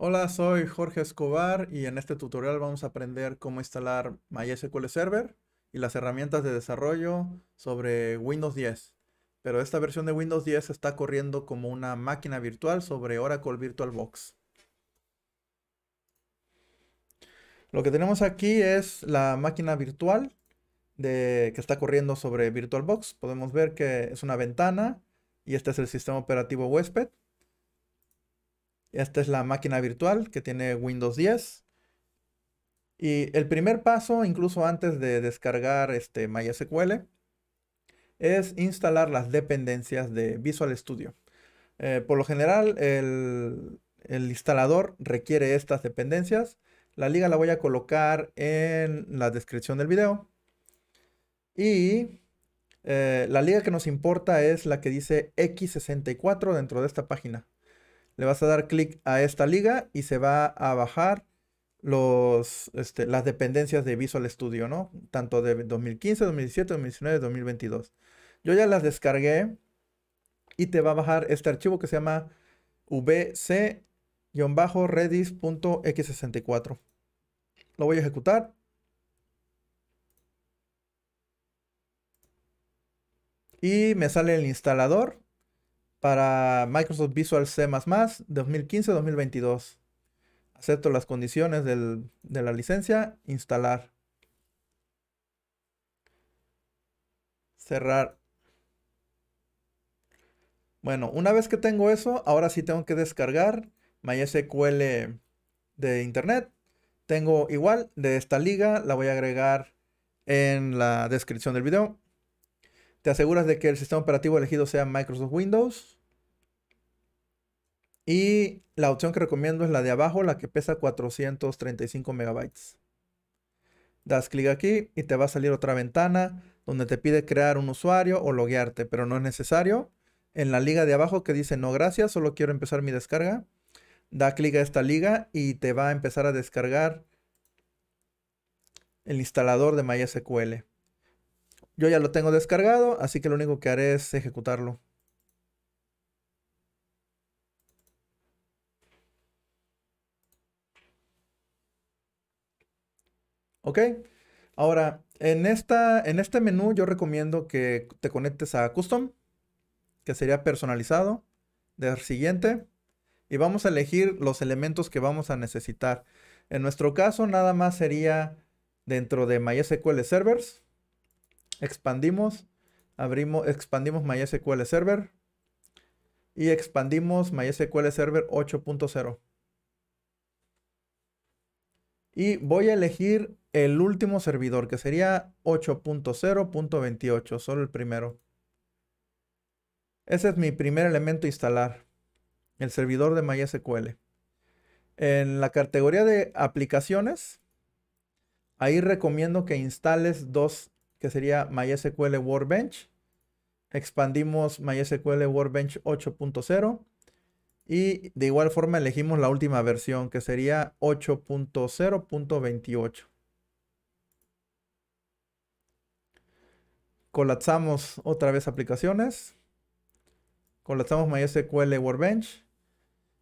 Hola, soy Jorge Escobar y en este tutorial vamos a aprender cómo instalar MySQL Server y las herramientas de desarrollo sobre Windows 10. Pero esta versión de Windows 10 está corriendo como una máquina virtual sobre Oracle VirtualBox. Lo que tenemos aquí es la máquina virtual de, que está corriendo sobre VirtualBox. Podemos ver que es una ventana y este es el sistema operativo huésped. Esta es la máquina virtual que tiene Windows 10. Y el primer paso, incluso antes de descargar este MySQL, es instalar las dependencias de Visual Studio. Eh, por lo general, el, instalador requiere estas dependencias. La liga la voy a colocar en la descripción del video. Y eh, la liga que nos importa es la que dice X64 dentro de esta página le vas a dar clic a esta liga y se va a bajar los, este, las dependencias de Visual Studio, ¿no? Tanto de 2015, 2017, 2019, 2022. Yo ya las descargué y te va a bajar este archivo que se llama vc-redis.x64. Lo voy a ejecutar. Y me sale el instalador para Microsoft Visual C 2015-2022. Acepto las condiciones de la licencia. Instalar. Cerrar. Bueno, una vez que tengo eso, ahora sí tengo que descargar MySQL de internet. Tengo igual de esta liga, la voy a agregar en la descripción del video. Te aseguras de que el sistema operativo elegido sea Microsoft Windows. Y la opción que recomiendo es la de abajo, la que pesa 435 megabytes. Das clic aquí y te va a salir otra ventana donde te pide crear un usuario o loguearte, pero no es necesario. En la liga de abajo que dice no gracias, solo quiero empezar mi descarga. Da clic a esta liga y te va a empezar a descargar el instalador de MySQL. Yo ya lo tengo descargado, así que lo único que haré es ejecutarlo. Ok, ahora en, esta, en este menú yo recomiendo que te conectes a Custom, que sería personalizado, del siguiente, y vamos a elegir los elementos que vamos a necesitar. En nuestro caso nada más sería dentro de MySQL Servers, expandimos, abrimos, expandimos MySQL Server y expandimos MySQL Server 8.0. Y voy a elegir el último servidor, que sería 8.0.28, solo el primero. Ese es mi primer elemento a instalar, el servidor de MySQL. En la categoría de aplicaciones, ahí recomiendo que instales dos que sería MySQL Workbench. Expandimos MySQL Workbench 8.0. Y de igual forma elegimos la última versión, que sería 8.0.28. Colapsamos otra vez aplicaciones. Colapsamos MySQL Workbench.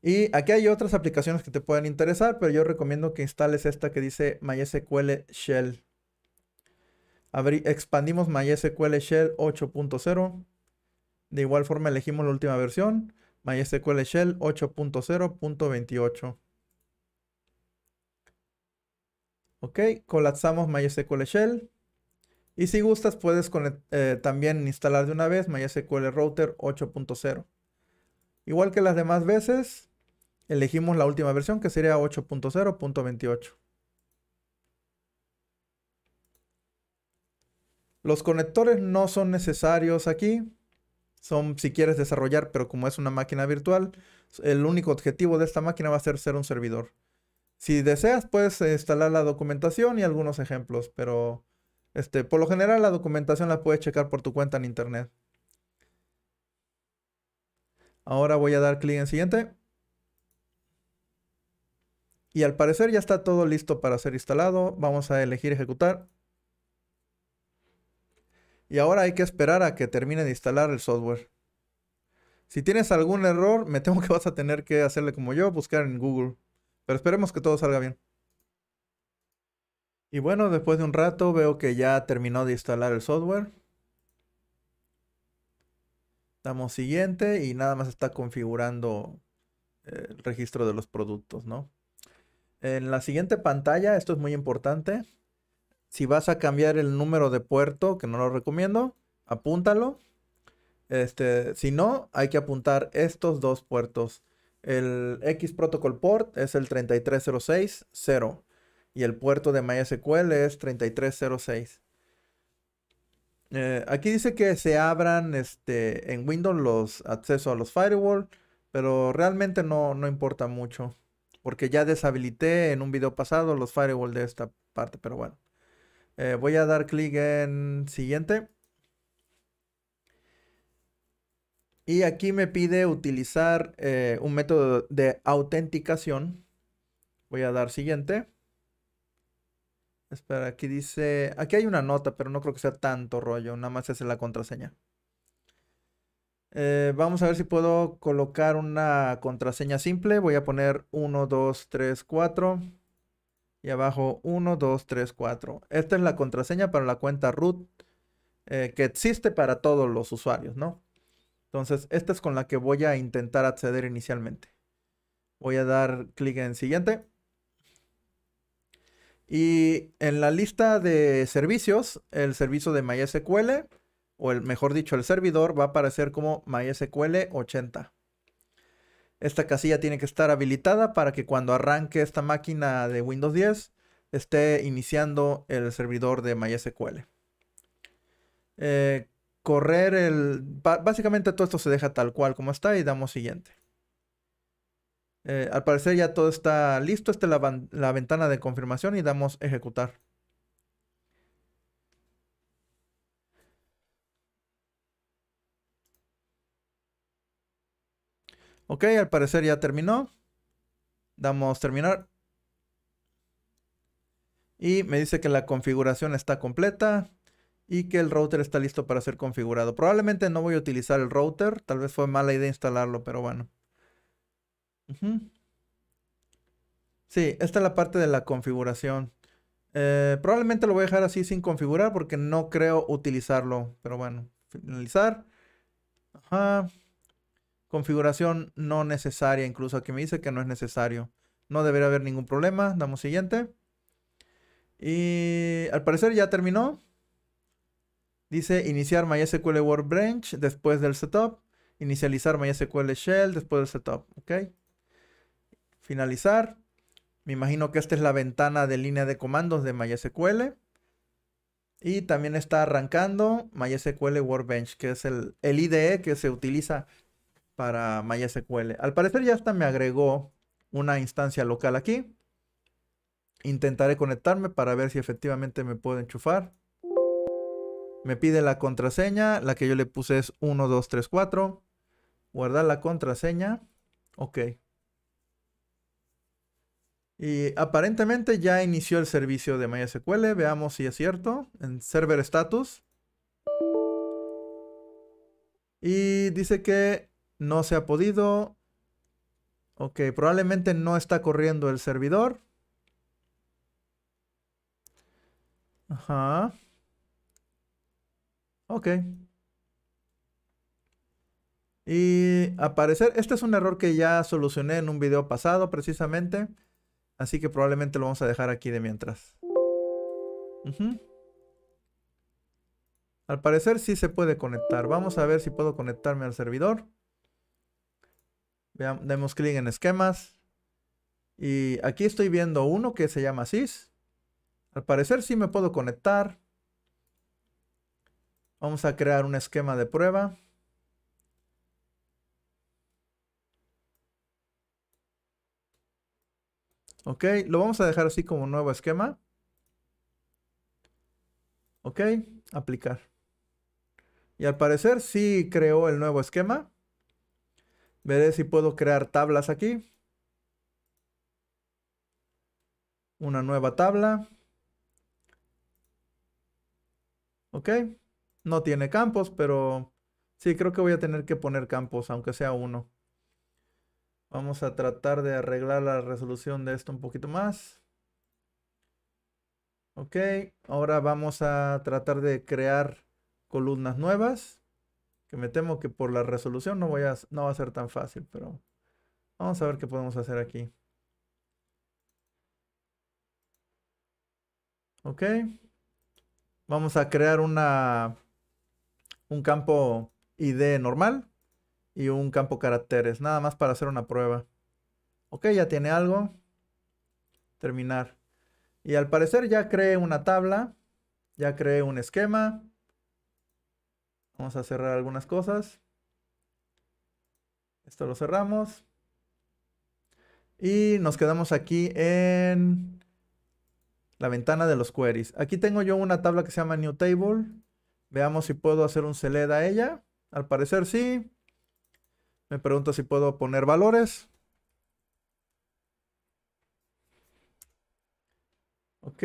Y aquí hay otras aplicaciones que te pueden interesar, pero yo recomiendo que instales esta que dice MySQL Shell expandimos MySQL Shell 8.0. De igual forma elegimos la última versión, MySQL Shell 8.0.28. Ok, colapsamos MySQL Shell. Y si gustas, puedes eh, también instalar de una vez MySQL Router 8.0. Igual que las demás veces, elegimos la última versión que sería 8.0.28. Los conectores no son necesarios aquí. Son si quieres desarrollar, pero como es una máquina virtual, el único objetivo de esta máquina va a ser ser un servidor. Si deseas, puedes instalar la documentación y algunos ejemplos, pero este, por lo general la documentación la puedes checar por tu cuenta en internet. Ahora voy a dar clic en siguiente. Y al parecer ya está todo listo para ser instalado. Vamos a elegir ejecutar y ahora hay que esperar a que termine de instalar el software. Si tienes algún error, me temo que vas a tener que hacerle como yo, buscar en Google. Pero esperemos que todo salga bien. Y bueno, después de un rato veo que ya terminó de instalar el software. Damos siguiente y nada más está configurando eh, el registro de los productos, ¿no? En la siguiente pantalla, esto es muy importante, si vas a cambiar el número de puerto, que no lo recomiendo, apúntalo. Este, si no, hay que apuntar estos dos puertos. El X Protocol Port es el 33060 y el puerto de MySQL es 3306. Eh, aquí dice que se abran este, en Windows los accesos a los firewall, pero realmente no, no importa mucho, porque ya deshabilité en un video pasado los firewall de esta parte, pero bueno. Eh, voy a dar clic en siguiente. Y aquí me pide utilizar eh, un método de autenticación. Voy a dar siguiente. Espera, aquí dice... Aquí hay una nota, pero no creo que sea tanto rollo. Nada más es la contraseña. Eh, vamos a ver si puedo colocar una contraseña simple. Voy a poner 1, 2, 3, 4 y abajo 1, 2, 3, 4. Esta es la contraseña para la cuenta root eh, que existe para todos los usuarios, ¿no? Entonces, esta es con la que voy a intentar acceder inicialmente. Voy a dar clic en siguiente. Y en la lista de servicios, el servicio de MySQL, o el, mejor dicho, el servidor, va a aparecer como MySQL 80. Esta casilla tiene que estar habilitada para que cuando arranque esta máquina de Windows 10 esté iniciando el servidor de MySQL. Eh, correr el... Básicamente todo esto se deja tal cual como está y damos siguiente. Eh, al parecer ya todo está listo. Esta es la ventana de confirmación y damos ejecutar. Ok, al parecer ya terminó. Damos terminar. Y me dice que la configuración está completa y que el router está listo para ser configurado. Probablemente no voy a utilizar el router. Tal vez fue mala idea instalarlo, pero bueno. Sí, esta es la parte de la configuración. Eh, probablemente lo voy a dejar así sin configurar porque no creo utilizarlo. Pero bueno, finalizar. Ajá configuración no necesaria, incluso aquí me dice que no es necesario. No debería haber ningún problema, damos siguiente. Y al parecer ya terminó. Dice iniciar MySQL Workbench después del setup. Inicializar MySQL Shell después del setup. Ok. Finalizar. Me imagino que esta es la ventana de línea de comandos de MySQL. Y también está arrancando MySQL Workbench que es el, el IDE que se utiliza para MySQL. Al parecer ya hasta me agregó una instancia local aquí. Intentaré conectarme para ver si efectivamente me puedo enchufar. Me pide la contraseña, la que yo le puse es 1234. Guardar la contraseña. Ok. Y aparentemente ya inició el servicio de MySQL. Veamos si es cierto. En server status. Y dice que no se ha podido. Ok, probablemente no está corriendo el servidor. Ajá. Ok. Y aparecer, este es un error que ya solucioné en un video pasado precisamente. Así que probablemente lo vamos a dejar aquí de mientras. Al parecer sí se puede conectar. Vamos a ver si puedo conectarme al servidor demos clic en esquemas. Y aquí estoy viendo uno que se llama SIS. Al parecer sí me puedo conectar. Vamos a crear un esquema de prueba. Ok, lo vamos a dejar así como nuevo esquema. Ok, aplicar. Y al parecer sí creó el nuevo esquema. Veré si puedo crear tablas aquí. Una nueva tabla. Ok. No tiene campos, pero sí, creo que voy a tener que poner campos, aunque sea uno. Vamos a tratar de arreglar la resolución de esto un poquito más. Ok, ahora vamos a tratar de crear columnas nuevas que me temo que por la resolución no, voy no va a ser tan fácil, pero vamos a ver qué podemos hacer aquí. Ok. Vamos a crear una, un campo ID normal y un campo caracteres, nada más para hacer una prueba. Ok, ya tiene algo. Terminar. Y al parecer ya creé una tabla, ya creé un esquema, Vamos a cerrar algunas cosas. Esto lo cerramos. Y nos quedamos aquí en la ventana de los queries. Aquí tengo yo una tabla que se llama New Table. Veamos si puedo hacer un select a ella. Al parecer sí. Me pregunto si puedo poner valores. Ok.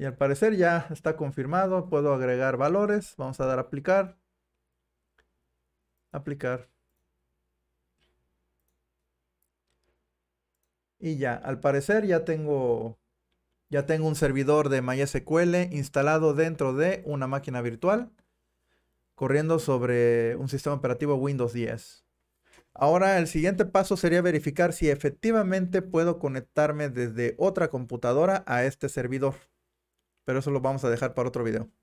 Y al parecer ya está confirmado. Puedo agregar valores. Vamos a dar aplicar. Aplicar. Y ya, al parecer ya tengo ya tengo un servidor de MySQL instalado dentro de una máquina virtual corriendo sobre un sistema operativo Windows 10. Ahora el siguiente paso sería verificar si efectivamente puedo conectarme desde otra computadora a este servidor pero eso lo vamos a dejar para otro video.